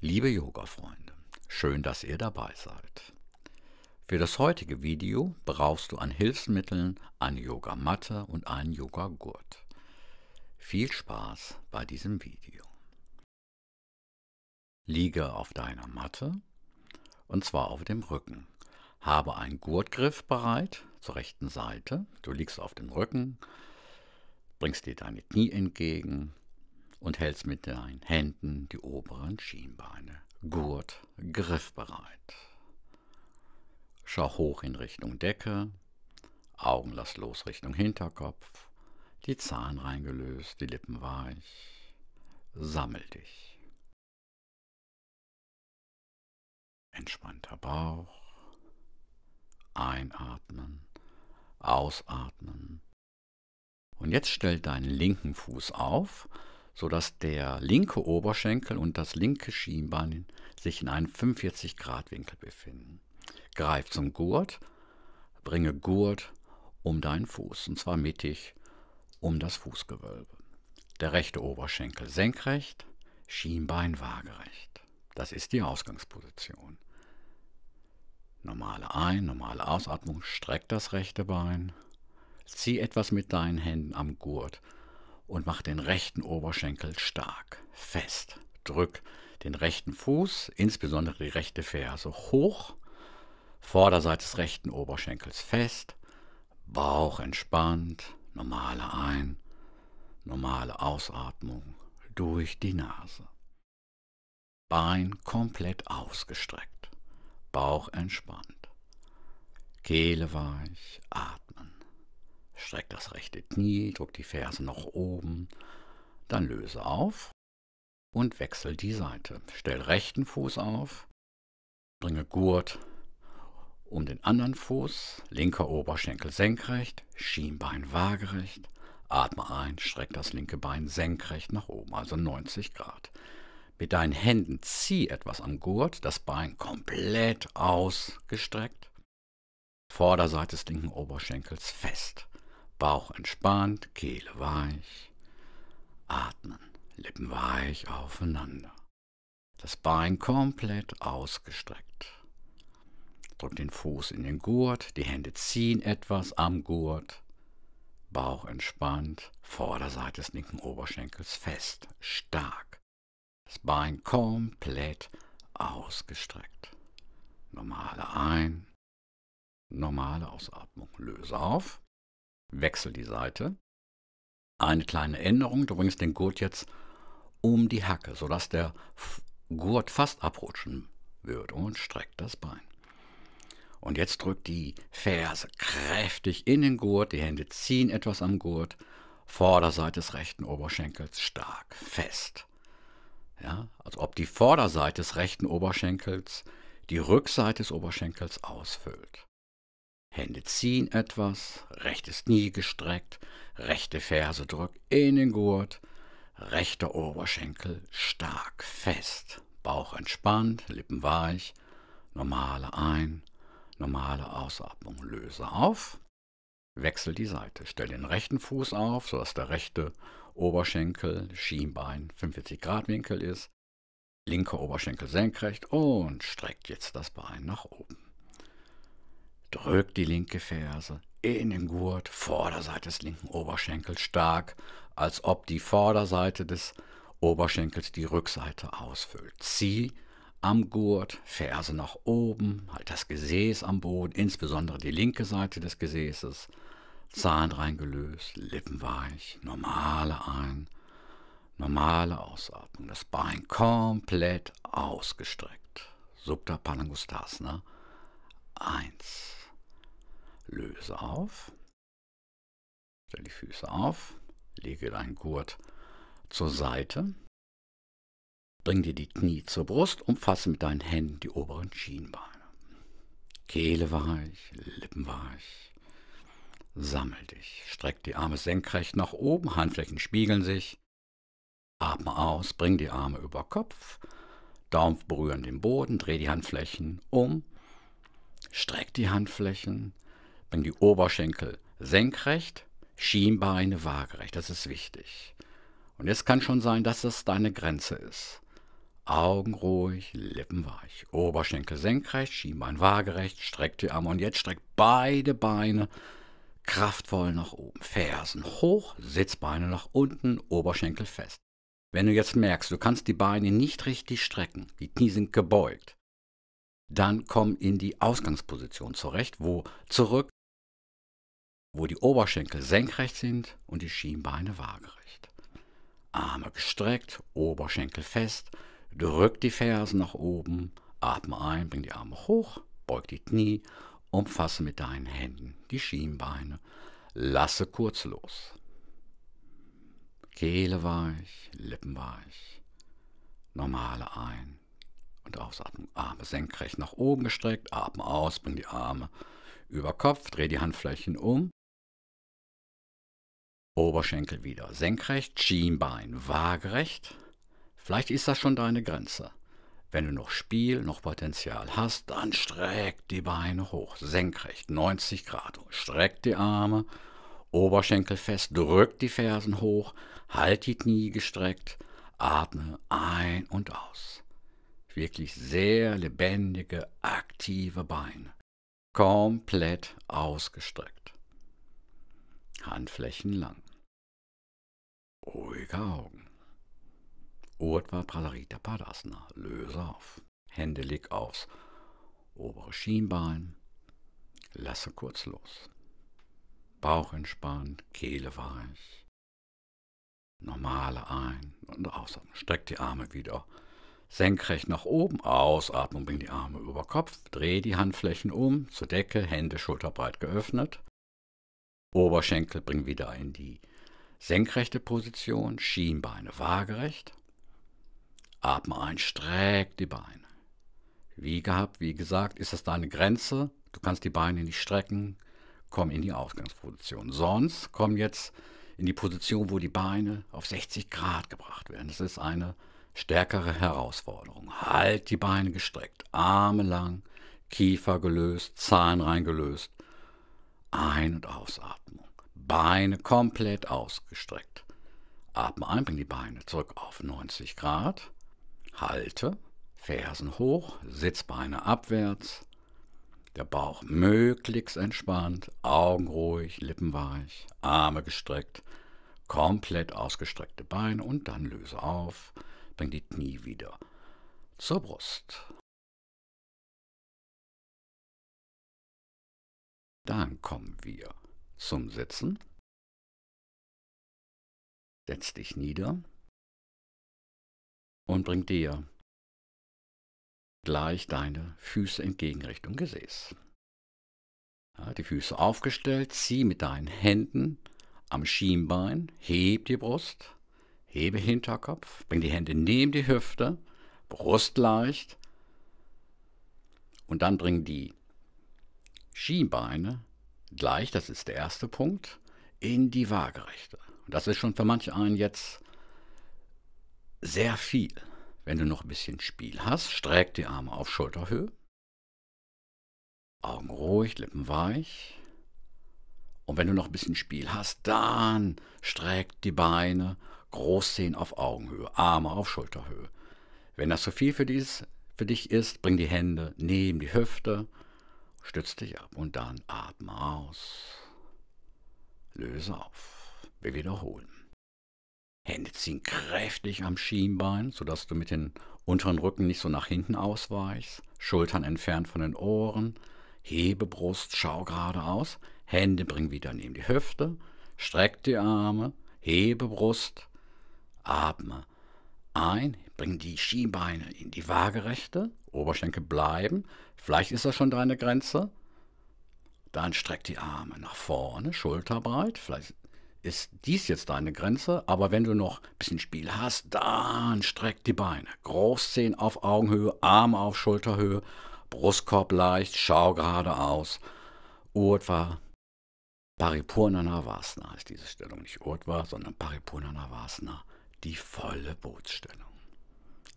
Liebe Yoga-Freunde, schön, dass ihr dabei seid. Für das heutige Video brauchst du an Hilfsmitteln eine Yogamatte und einen Yogagurt. Viel Spaß bei diesem Video. Liege auf deiner Matte und zwar auf dem Rücken. Habe einen Gurtgriff bereit zur rechten Seite. Du liegst auf dem Rücken, bringst dir deine Knie entgegen, und hältst mit deinen Händen die oberen Schienbeine, Gurt, griffbereit. Schau hoch in Richtung Decke, Augen lass los Richtung Hinterkopf, die Zahn reingelöst, die Lippen weich. Sammel dich. Entspannter Bauch. Einatmen, ausatmen. Und jetzt stell deinen linken Fuß auf sodass der linke Oberschenkel und das linke Schienbein sich in einem 45-Grad-Winkel befinden. Greif zum Gurt, bringe Gurt um deinen Fuß, und zwar mittig um das Fußgewölbe. Der rechte Oberschenkel senkrecht, Schienbein waagerecht. Das ist die Ausgangsposition. Normale Ein-, normale Ausatmung, streck das rechte Bein, zieh etwas mit deinen Händen am Gurt und mach den rechten Oberschenkel stark, fest. Drück den rechten Fuß, insbesondere die rechte Ferse, hoch, Vorderseite des rechten Oberschenkels fest, Bauch entspannt, normale Ein-, normale Ausatmung durch die Nase. Bein komplett ausgestreckt, Bauch entspannt, Kehle weich, atmen. Streck das rechte Knie, drück die Ferse nach oben, dann löse auf und wechsel die Seite. Stell rechten Fuß auf, bringe Gurt um den anderen Fuß, linker Oberschenkel senkrecht, Schienbein waagerecht, atme ein, streck das linke Bein senkrecht nach oben, also 90 Grad. Mit deinen Händen zieh etwas am Gurt, das Bein komplett ausgestreckt, Vorderseite des linken Oberschenkels fest. Bauch entspannt, Kehle weich. Atmen, Lippen weich aufeinander. Das Bein komplett ausgestreckt. Drück den Fuß in den Gurt, die Hände ziehen etwas am Gurt. Bauch entspannt, Vorderseite des linken Oberschenkels fest, stark. Das Bein komplett ausgestreckt. Normale Ein, normale Ausatmung. Löse auf. Wechsel die Seite. Eine kleine Änderung, du bringst den Gurt jetzt um die Hacke, sodass der Gurt fast abrutschen wird und streckt das Bein. Und jetzt drückt die Ferse kräftig in den Gurt, die Hände ziehen etwas am Gurt, Vorderseite des rechten Oberschenkels stark, fest. Ja, als ob die Vorderseite des rechten Oberschenkels die Rückseite des Oberschenkels ausfüllt. Hände ziehen etwas, rechtes Knie gestreckt, rechte Ferse drückt in den Gurt, rechter Oberschenkel stark fest, Bauch entspannt, Lippen weich, normale Ein-, normale Ausatmung, löse auf, wechsel die Seite, stell den rechten Fuß auf, sodass der rechte Oberschenkel, Schienbein 45 Grad Winkel ist, linker Oberschenkel senkrecht und streckt jetzt das Bein nach oben. Drück die linke Ferse in den Gurt, Vorderseite des linken Oberschenkels stark, als ob die Vorderseite des Oberschenkels die Rückseite ausfüllt. Zieh am Gurt, Ferse nach oben, halt das Gesäß am Boden, insbesondere die linke Seite des Gesäßes, Zahn reingelöst, Lippen weich, normale ein, normale Ausatmung, das Bein komplett ausgestreckt. Subta Ne? 1. Löse auf. Stell die Füße auf. Lege deinen Gurt zur Seite. Bring dir die Knie zur Brust. Umfasse mit deinen Händen die oberen Schienbeine. Kehle weich, Lippen weich. Sammel dich. Streck die Arme senkrecht nach oben. Handflächen spiegeln sich. Atme aus. Bring die Arme über Kopf. Daumen berühren den Boden. Dreh die Handflächen um. Streck die Handflächen, bring die Oberschenkel senkrecht, Schienbeine waagerecht. Das ist wichtig. Und es kann schon sein, dass das deine Grenze ist. Augen ruhig, Lippen weich, Oberschenkel senkrecht, Schienbein waagerecht, streck die Arme und jetzt streck beide Beine kraftvoll nach oben. Fersen hoch, Sitzbeine nach unten, Oberschenkel fest. Wenn du jetzt merkst, du kannst die Beine nicht richtig strecken, die Knie sind gebeugt, dann komm in die Ausgangsposition zurecht, wo zurück, wo die Oberschenkel senkrecht sind und die Schienbeine waagerecht. Arme gestreckt, Oberschenkel fest, drück die Fersen nach oben, atme ein, bring die Arme hoch, beug die Knie, umfasse mit deinen Händen die Schienbeine, lasse kurz los. Kehle weich, Lippen weich, normale ein und Ausatmung. Arme senkrecht nach oben gestreckt, atmen aus, bring die Arme über Kopf, dreh die Handflächen um. Oberschenkel wieder senkrecht, Schienbein waagerecht. Vielleicht ist das schon deine Grenze. Wenn du noch Spiel, noch Potenzial hast, dann streck die Beine hoch, senkrecht, 90 Grad. Streck die Arme, Oberschenkel fest, drück die Fersen hoch, halt die Knie gestreckt, atme ein und aus wirklich sehr lebendige, aktive Beine, komplett ausgestreckt, Handflächen lang, ruhige Augen. Urdhva Pralarita Padasana, löse auf. Hände leg aufs obere Schienbein, lasse kurz los. Bauch entspannt, Kehle weich. Normale Ein- und Ausatmen. Streck die Arme wieder senkrecht nach oben, ausatmen, bring die Arme über Kopf, drehe die Handflächen um zur Decke, Hände schulterbreit geöffnet. Oberschenkel bring wieder in die senkrechte Position, Schienbeine waagerecht. Atme ein, streck die Beine. Wie gehabt, wie gesagt, ist das deine Grenze. Du kannst die Beine nicht strecken, komm in die Ausgangsposition. Sonst komm jetzt in die Position, wo die Beine auf 60 Grad gebracht werden. Das ist eine Stärkere Herausforderung. Halt die Beine gestreckt, Arme lang, Kiefer gelöst, Zahn reingelöst. Ein- und Ausatmung. Beine komplett ausgestreckt. Atme ein, bring die Beine zurück auf 90 Grad. Halte, Fersen hoch, Sitzbeine abwärts. Der Bauch möglichst entspannt, Augen ruhig, Lippen weich, Arme gestreckt, komplett ausgestreckte Beine und dann löse auf bring die Knie wieder zur Brust. Dann kommen wir zum Sitzen. Setz dich nieder und bring dir gleich deine Füße entgegen Richtung Gesäß. die Füße aufgestellt, zieh mit deinen Händen am Schienbein, heb die Brust Hebe Hinterkopf, bring die Hände neben die Hüfte, Brust leicht und dann bring die Schienbeine gleich, das ist der erste Punkt, in die Waagerechte. Und das ist schon für manche einen jetzt sehr viel. Wenn du noch ein bisschen Spiel hast, streck die Arme auf Schulterhöhe. Augen ruhig, Lippen weich. Und wenn du noch ein bisschen Spiel hast, dann streck die Beine Großzehen auf Augenhöhe, Arme auf Schulterhöhe. Wenn das zu viel für, dies, für dich ist, bring die Hände neben die Hüfte, stütz dich ab und dann atme aus. Löse auf. Wir wiederholen. Hände ziehen kräftig am Schienbein, sodass du mit dem unteren Rücken nicht so nach hinten ausweichst, Schultern entfernt von den Ohren, hebe Brust, schau geradeaus, Hände bring wieder neben die Hüfte, streck die Arme, hebe Brust, atme ein, bring die Schienbeine in die Waagerechte, Oberschenkel bleiben, vielleicht ist das schon deine Grenze. Dann streck die Arme nach vorne, schulterbreit, vielleicht ist dies jetzt deine Grenze, aber wenn du noch ein bisschen Spiel hast, dann streck die Beine. Großzehen auf Augenhöhe, Arme auf Schulterhöhe, Brustkorb leicht, schau geradeaus. Urdhva Paripurnana Vasana ist diese Stellung, nicht Urdhva, sondern Paripurnana Vasana die volle Bootsstellung.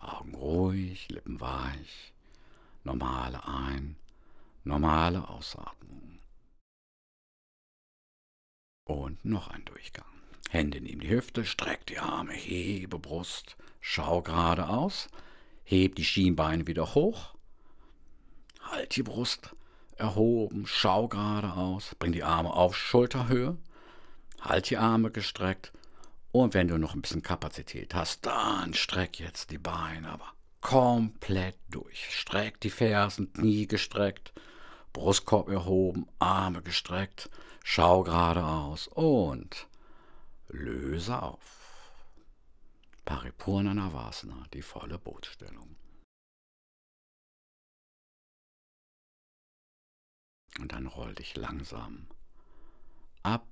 Augen ruhig, Lippen weich, normale Ein-, normale Ausatmung. Und noch ein Durchgang. Hände neben die Hüfte, streck die Arme, hebe Brust, schau geradeaus, heb die Schienbeine wieder hoch, halt die Brust erhoben, schau geradeaus, bring die Arme auf Schulterhöhe, halt die Arme gestreckt, und wenn du noch ein bisschen Kapazität hast, dann streck jetzt die Beine aber komplett durch. Streck die Fersen, Knie gestreckt, Brustkorb erhoben, Arme gestreckt. Schau geradeaus und löse auf. Paripurna Navasana, die volle Bootstellung. Und dann roll dich langsam ab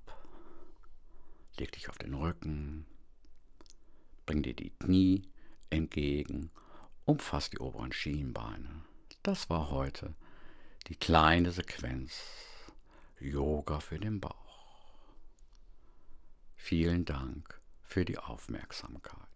Leg dich auf den Rücken, bring dir die Knie entgegen, umfass die oberen Schienbeine. Das war heute die kleine Sequenz Yoga für den Bauch. Vielen Dank für die Aufmerksamkeit.